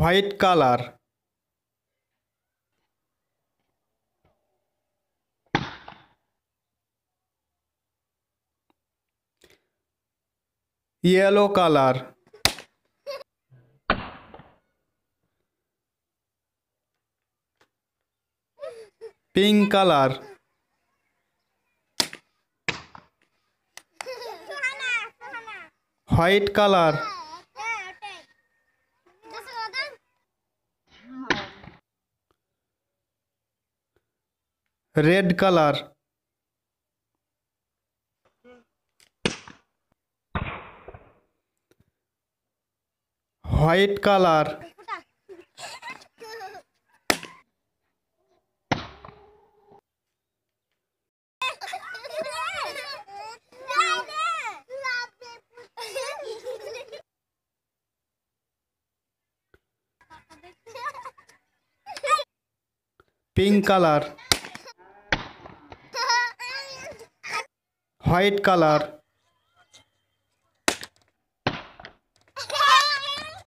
white colour yellow colour pink colour white colour হ্যাঁ, red colour white colour pink colour white colour